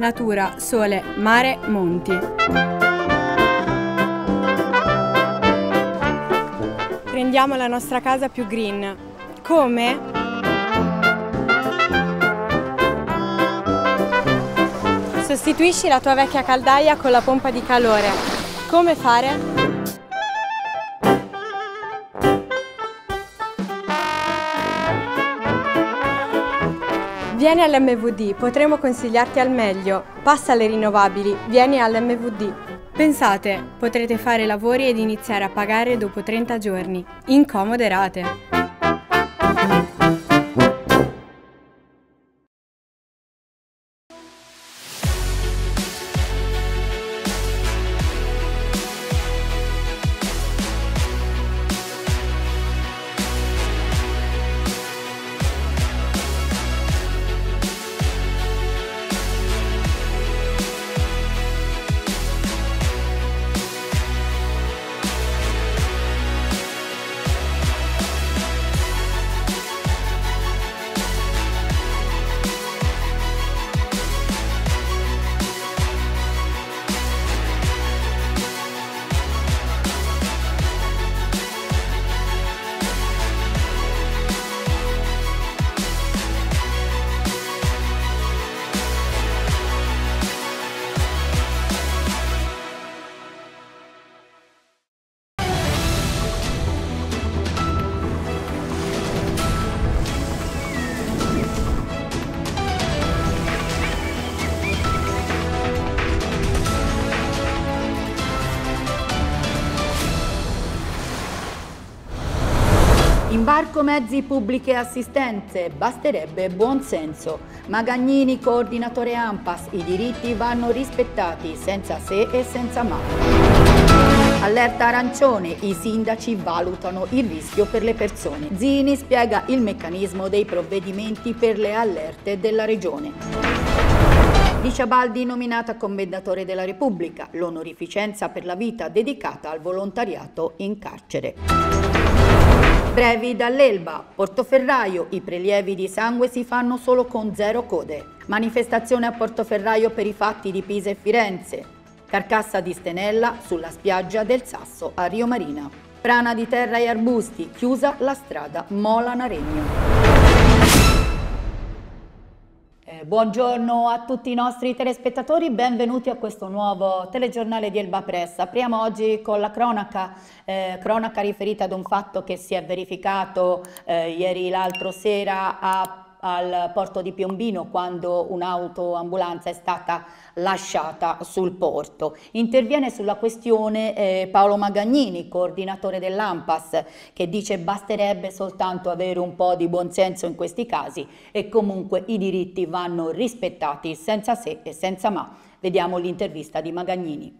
natura, sole, mare, monti. Rendiamo la nostra casa più green. Come? Sostituisci la tua vecchia caldaia con la pompa di calore. Come fare? Vieni all'MVD, potremo consigliarti al meglio. Passa alle rinnovabili, vieni all'MVD. Pensate, potrete fare lavori ed iniziare a pagare dopo 30 giorni. Incomode rate. Imbarco mezzi pubbliche assistenze, basterebbe buonsenso. Magagnini, coordinatore AMPAS, i diritti vanno rispettati senza se e senza ma. Allerta arancione, i sindaci valutano il rischio per le persone. Zini spiega il meccanismo dei provvedimenti per le allerte della regione. Di Ciabaldi nominata commendatore della Repubblica, l'onorificenza per la vita dedicata al volontariato in carcere. Brevi dall'Elba, Portoferraio, i prelievi di sangue si fanno solo con zero code. Manifestazione a Portoferraio per i fatti di Pisa e Firenze. Carcassa di Stenella sulla spiaggia del Sasso a Rio Marina. Prana di terra e arbusti, chiusa la strada Mola Naregno. Eh, buongiorno a tutti i nostri telespettatori, benvenuti a questo nuovo telegiornale di Elba Press. Apriamo oggi con la cronaca, eh, cronaca riferita ad un fatto che si è verificato eh, ieri l'altro sera a al porto di Piombino quando un'autoambulanza è stata lasciata sul porto. Interviene sulla questione eh, Paolo Magagnini, coordinatore dell'AMPAS, che dice basterebbe soltanto avere un po' di buonsenso in questi casi e comunque i diritti vanno rispettati senza se e senza ma. Vediamo l'intervista di Magagnini.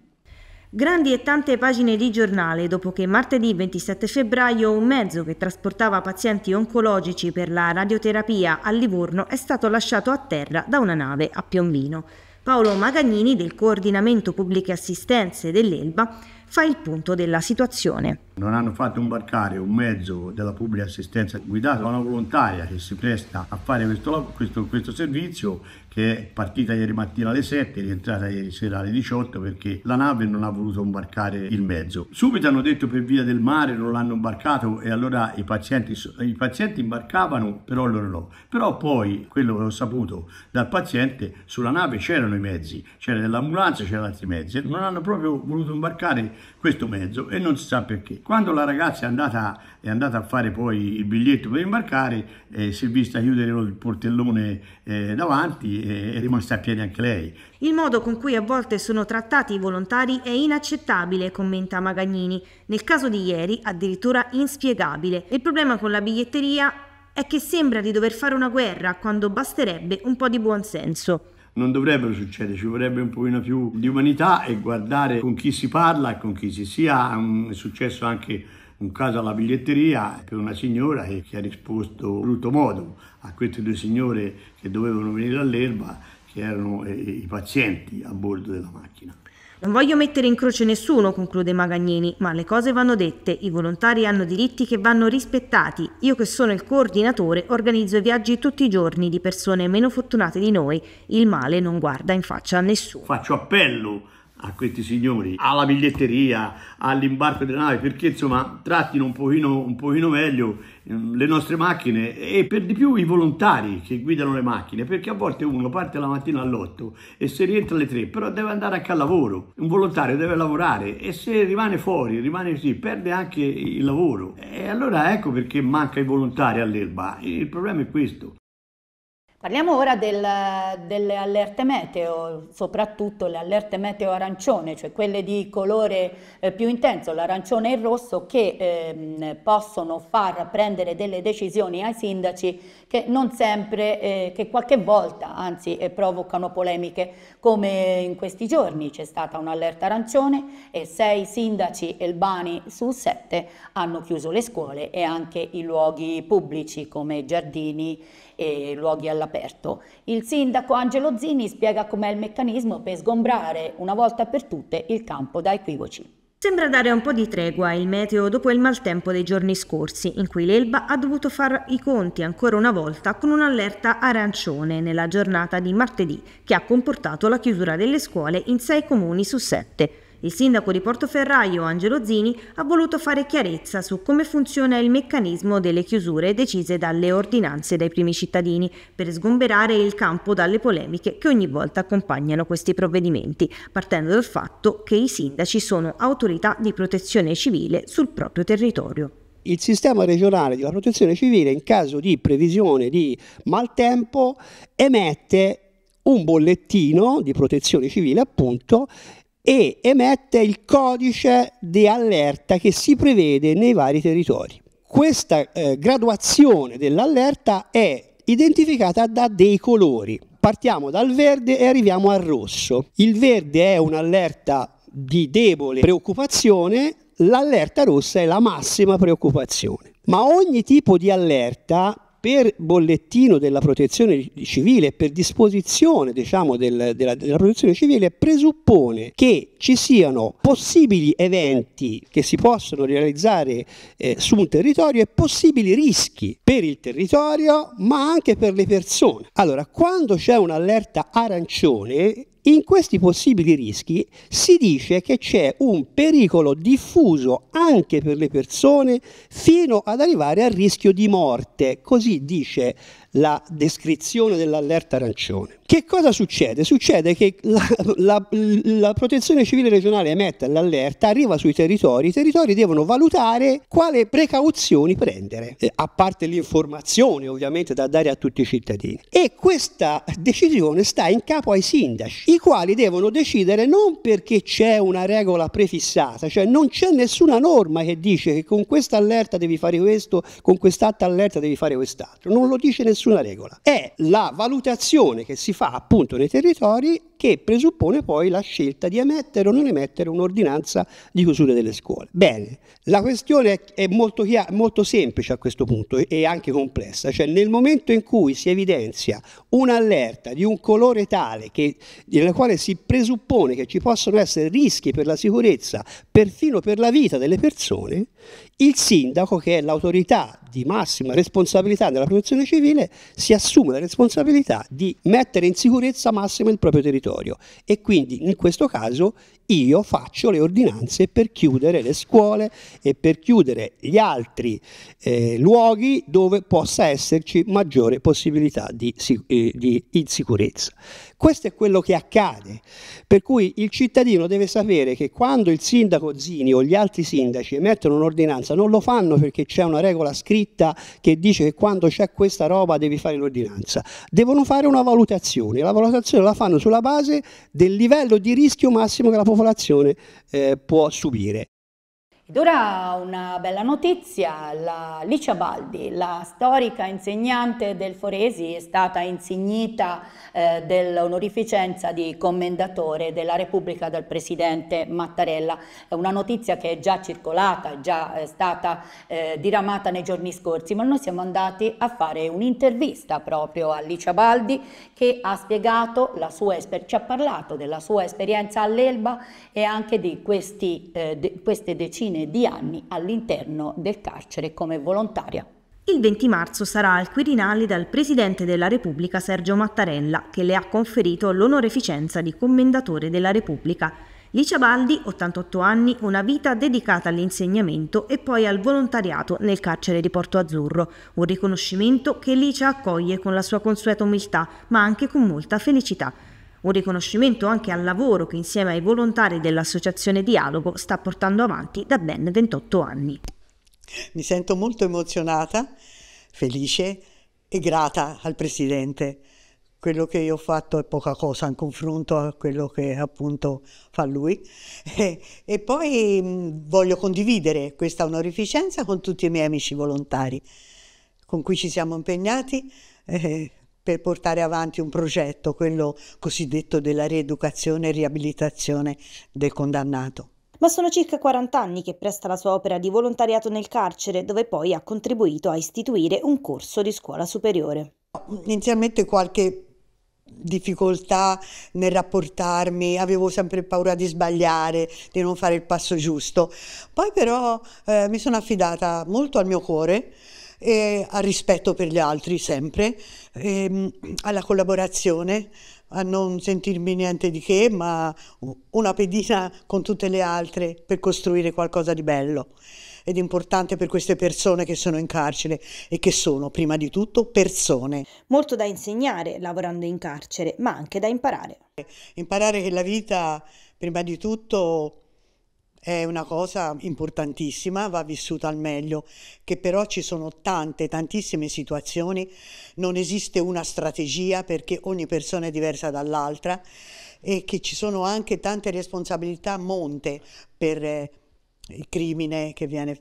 Grandi e tante pagine di giornale dopo che martedì 27 febbraio un mezzo che trasportava pazienti oncologici per la radioterapia a Livorno è stato lasciato a terra da una nave a Piombino. Paolo Magagnini del coordinamento pubbliche assistenze dell'Elba fa il punto della situazione. Non hanno fatto imbarcare un mezzo della pubblica assistenza guidato da una volontaria che si presta a fare questo, questo, questo servizio che è partita ieri mattina alle 7 e rientrata ieri sera alle 18 perché la nave non ha voluto imbarcare il mezzo. Subito hanno detto per via del mare non l'hanno imbarcato e allora i pazienti, i pazienti imbarcavano, però loro no. Però poi, quello che ho saputo dal paziente, sulla nave c'erano i mezzi, c'era l'ambulanza, c'erano altri mezzi, non hanno proprio voluto imbarcare questo mezzo e non si sa perché. Quando la ragazza è andata, è andata a fare poi il biglietto per imbarcare, eh, si è vista chiudere il portellone eh, davanti è eh, eh, rimasta a piedi anche lei. Il modo con cui a volte sono trattati i volontari è inaccettabile, commenta Magagnini. Nel caso di ieri, addirittura inspiegabile. Il problema con la biglietteria è che sembra di dover fare una guerra quando basterebbe un po' di buonsenso non dovrebbero succedere, ci vorrebbe un pochino più di umanità e guardare con chi si parla e con chi si sia, mm, È successo anche un caso alla biglietteria per una signora che, che ha risposto in brutto modo a queste due signore che dovevano venire all'erba, che erano eh, i pazienti a bordo della macchina. Non voglio mettere in croce nessuno, conclude Magagnini, ma le cose vanno dette, i volontari hanno diritti che vanno rispettati. Io che sono il coordinatore organizzo viaggi tutti i giorni di persone meno fortunate di noi. Il male non guarda in faccia a nessuno. Faccio appello a questi signori, alla biglietteria, all'imbarco della nave, perché insomma trattino un pochino, un pochino meglio ehm, le nostre macchine e per di più i volontari che guidano le macchine, perché a volte uno parte la mattina all'8 e se rientra alle 3, però deve andare anche al lavoro, un volontario deve lavorare e se rimane fuori, rimane così, perde anche il lavoro. E allora ecco perché manca i volontari all'erba, il problema è questo. Parliamo ora del, delle allerte meteo, soprattutto le allerte meteo arancione, cioè quelle di colore eh, più intenso, l'arancione e il rosso, che eh, possono far prendere delle decisioni ai sindaci che non sempre, eh, che qualche volta anzi eh, provocano polemiche, come in questi giorni c'è stata un'allerta arancione e sei sindaci elbani su sette hanno chiuso le scuole e anche i luoghi pubblici come giardini e luoghi all'aperto. Il sindaco Angelo Zini spiega com'è il meccanismo per sgombrare una volta per tutte il campo da equivoci. Sembra dare un po' di tregua il meteo dopo il maltempo dei giorni scorsi, in cui l'Elba ha dovuto fare i conti ancora una volta con un'allerta arancione nella giornata di martedì, che ha comportato la chiusura delle scuole in sei comuni su sette. Il sindaco di Portoferraio, Angelo Zini, ha voluto fare chiarezza su come funziona il meccanismo delle chiusure decise dalle ordinanze dai primi cittadini per sgomberare il campo dalle polemiche che ogni volta accompagnano questi provvedimenti, partendo dal fatto che i sindaci sono autorità di protezione civile sul proprio territorio. Il sistema regionale della protezione civile in caso di previsione di maltempo emette un bollettino di protezione civile appunto e emette il codice di allerta che si prevede nei vari territori. Questa eh, graduazione dell'allerta è identificata da dei colori. Partiamo dal verde e arriviamo al rosso. Il verde è un'allerta di debole preoccupazione, l'allerta rossa è la massima preoccupazione. Ma ogni tipo di allerta per bollettino della protezione civile, per disposizione diciamo, del, della, della, protezione civile, presuppone che ci siano possibili eventi che si possono realizzare eh, su un territorio e possibili rischi per il territorio, ma anche per le persone. Allora, quando c'è un'allerta arancione, in questi possibili rischi si dice che c'è un pericolo diffuso anche per le persone fino ad arrivare al rischio di morte, così dice la descrizione dell'allerta arancione. Che cosa succede? Succede che la, la, la protezione civile regionale emette l'allerta, arriva sui territori, i territori devono valutare quale precauzioni prendere, eh, a parte l'informazione ovviamente da dare a tutti i cittadini. E questa decisione sta in capo ai sindaci, i quali devono decidere non perché c'è una regola prefissata, cioè non c'è nessuna norma che dice che con questa allerta devi fare questo, con quest'altra allerta devi fare quest'altro, non lo dice nessuno nessuna regola. È la valutazione che si fa appunto nei territori che presuppone poi la scelta di emettere o non emettere un'ordinanza di chiusura delle scuole. Bene, la questione è molto, chiara, molto semplice a questo punto e anche complessa, cioè nel momento in cui si evidenzia un'allerta di un colore tale che, nella quale si presuppone che ci possono essere rischi per la sicurezza, perfino per la vita delle persone, il sindaco, che è l'autorità di massima responsabilità della protezione civile, si assume la responsabilità di mettere in sicurezza massima il proprio territorio territorio e quindi in questo caso io faccio le ordinanze per chiudere le scuole e per chiudere gli altri eh, luoghi dove possa esserci maggiore possibilità di, eh, di insicurezza. Questo è quello che accade, per cui il cittadino deve sapere che quando il sindaco Zini o gli altri sindaci emettono un'ordinanza non lo fanno perché c'è una regola scritta che dice che quando c'è questa roba devi fare l'ordinanza, devono fare una valutazione, la valutazione la fanno sulla base del livello di rischio massimo che la popolazione popolazione eh, può subire. Ed ora una bella notizia, la Licia Baldi, la storica insegnante del Foresi, è stata insignita eh, dell'onorificenza di commendatore della Repubblica dal Presidente Mattarella. È una notizia che è già circolata, è già è eh, stata eh, diramata nei giorni scorsi, ma noi siamo andati a fare un'intervista proprio a Licia Baldi che ha spiegato la sua ci ha parlato della sua esperienza all'Elba e anche di, questi, eh, di queste decine decine di anni all'interno del carcere come volontaria. Il 20 marzo sarà al Quirinale dal Presidente della Repubblica Sergio Mattarella, che le ha conferito l'onoreficenza di Commendatore della Repubblica. Licia Baldi, 88 anni, una vita dedicata all'insegnamento e poi al volontariato nel carcere di Porto Azzurro, un riconoscimento che Licia accoglie con la sua consueta umiltà, ma anche con molta felicità un riconoscimento anche al lavoro che insieme ai volontari dell'Associazione Dialogo sta portando avanti da ben 28 anni. Mi sento molto emozionata, felice e grata al Presidente. Quello che io ho fatto è poca cosa in confronto a quello che appunto fa lui. E, e poi mh, mm, voglio condividere questa onorificenza con tutti i miei amici volontari con cui ci siamo impegnati. Eh, per portare avanti un progetto, quello cosiddetto della rieducazione e riabilitazione del condannato. Ma sono circa 40 anni che presta la sua opera di volontariato nel carcere, dove poi ha contribuito a istituire un corso di scuola superiore. Inizialmente qualche difficoltà nel rapportarmi, avevo sempre paura di sbagliare, di non fare il passo giusto. Poi però eh, mi sono affidata molto al mio cuore, e al rispetto per gli altri sempre, ehm, alla collaborazione, a non sentirmi niente di che, ma una pedina con tutte le altre per costruire qualcosa di bello ed importante per queste persone che sono in carcere e che sono prima di tutto persone. Molto da insegnare lavorando in carcere, ma anche da imparare. Imparare che la vita prima di tutto è una cosa importantissima, va vissuta al meglio, che però ci sono tante, tantissime situazioni, non esiste una strategia perché ogni persona è diversa dall'altra e che ci sono anche tante responsabilità a monte per eh, il crimine che viene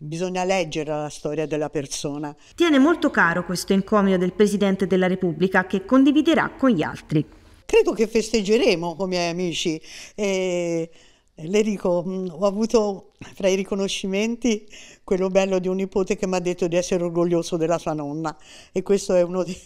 Bisogna leggere la storia della persona. Tiene molto caro questo encomio del Presidente della Repubblica che condividerà con gli altri. Credo che festeggeremo come amici. Eh, eh, Le dico, mm, ho avuto fra i riconoscimenti quello bello di un nipote che mi ha detto di essere orgoglioso della sua nonna e questo è uno dei,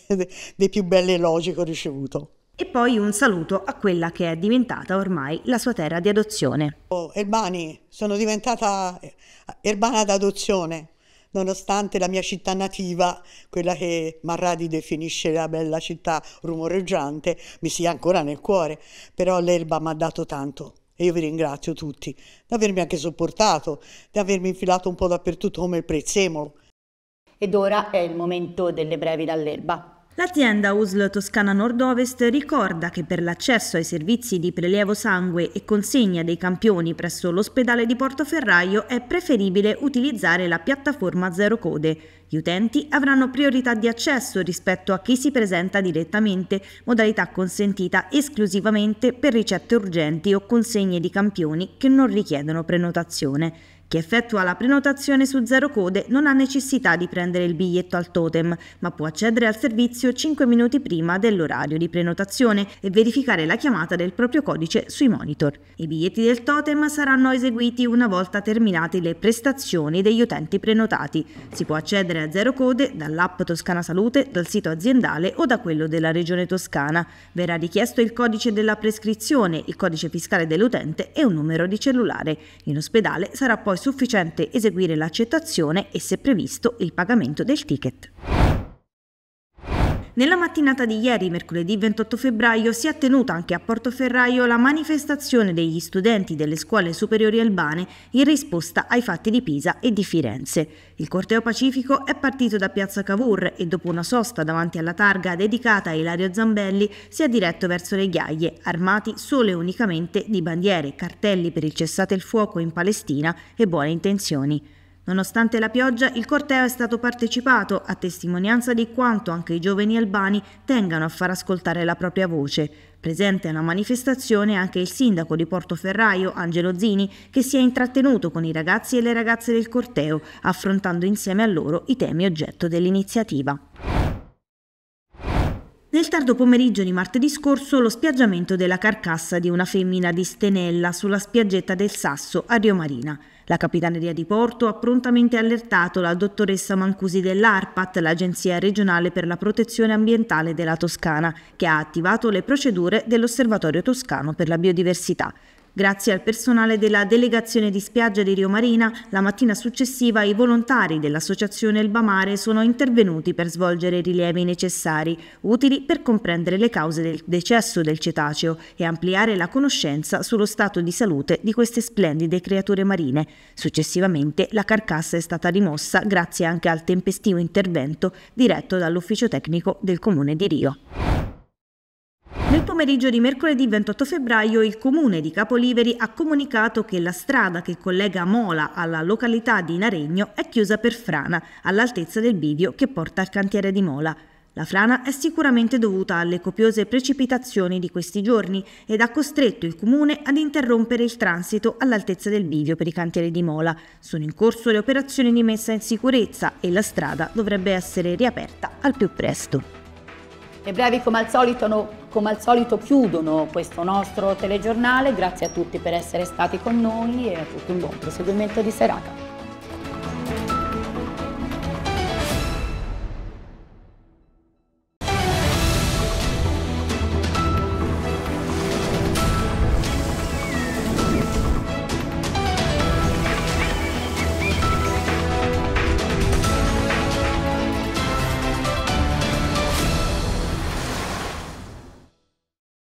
dei più belli elogi che ho ricevuto. E poi un saluto a quella che è diventata ormai la sua terra di adozione. Oh, Erbani, sono diventata eh, Erbana d'adozione, nonostante la mia città nativa, quella che Marradi definisce la bella città rumoreggiante, mi sia ancora nel cuore, però l'erba mi ha dato tanto e io vi ringrazio tutti di avermi anche sopportato, di avermi infilato un po' dappertutto come il prezzemolo. Ed ora è il momento delle brevi dall'erba. L'azienda USL Toscana Nord-Ovest ricorda che per l'accesso ai servizi di prelievo sangue e consegna dei campioni presso l'ospedale di Portoferraio è preferibile utilizzare la piattaforma Zero Code. Gli utenti avranno priorità di accesso rispetto a chi si presenta direttamente, modalità consentita esclusivamente per ricette urgenti o consegne di campioni che non richiedono prenotazione. Chi effettua la prenotazione su Zero Code non ha necessità di prendere il biglietto al totem, ma può accedere al servizio 5 minuti prima dell'orario di prenotazione e verificare la chiamata del proprio codice sui monitor. I biglietti del totem saranno eseguiti una volta terminate le prestazioni degli utenti prenotati. Si può accedere a Zero Code dall'app Toscana Salute, dal sito aziendale o da quello della Regione Toscana. Verrà richiesto il codice della prescrizione, il codice fiscale dell'utente e un numero di cellulare. In ospedale sarà poi sufficiente eseguire l'accettazione e, se previsto, il pagamento del ticket. Nella mattinata di ieri, mercoledì 28 febbraio, si è tenuta anche a Portoferraio la manifestazione degli studenti delle scuole superiori albane in risposta ai fatti di Pisa e di Firenze. Il corteo pacifico è partito da Piazza Cavour e dopo una sosta davanti alla targa dedicata a Ilario Zambelli si è diretto verso le ghiaie, armati solo e unicamente di bandiere, cartelli per il cessate il fuoco in Palestina e buone intenzioni. Nonostante la pioggia, il corteo è stato partecipato, a testimonianza di quanto anche i giovani albani tengano a far ascoltare la propria voce. Presente alla manifestazione anche il sindaco di Portoferraio, Angelo Zini, che si è intrattenuto con i ragazzi e le ragazze del corteo, affrontando insieme a loro i temi oggetto dell'iniziativa. Nel tardo pomeriggio di martedì scorso lo spiaggiamento della carcassa di una femmina di Stenella sulla spiaggetta del Sasso a Rio Marina. La Capitaneria di Porto ha prontamente allertato la dottoressa Mancusi dell'ARPAT, l'Agenzia regionale per la protezione ambientale della Toscana, che ha attivato le procedure dell'Osservatorio Toscano per la biodiversità. Grazie al personale della delegazione di spiaggia di Rio Marina, la mattina successiva i volontari dell'associazione Elba Mare sono intervenuti per svolgere i rilievi necessari, utili per comprendere le cause del decesso del cetaceo e ampliare la conoscenza sullo stato di salute di queste splendide creature marine. Successivamente la carcassa è stata rimossa grazie anche al tempestivo intervento diretto dall'ufficio tecnico del comune di Rio. Nel pomeriggio di mercoledì 28 febbraio il comune di Capoliveri ha comunicato che la strada che collega Mola alla località di Naregno è chiusa per frana, all'altezza del bivio che porta al cantiere di Mola. La frana è sicuramente dovuta alle copiose precipitazioni di questi giorni ed ha costretto il comune ad interrompere il transito all'altezza del bivio per i cantieri di Mola. Sono in corso le operazioni di messa in sicurezza e la strada dovrebbe essere riaperta al più presto e brevi come al, solito, no, come al solito chiudono questo nostro telegiornale, grazie a tutti per essere stati con noi e a tutti un buon proseguimento di serata.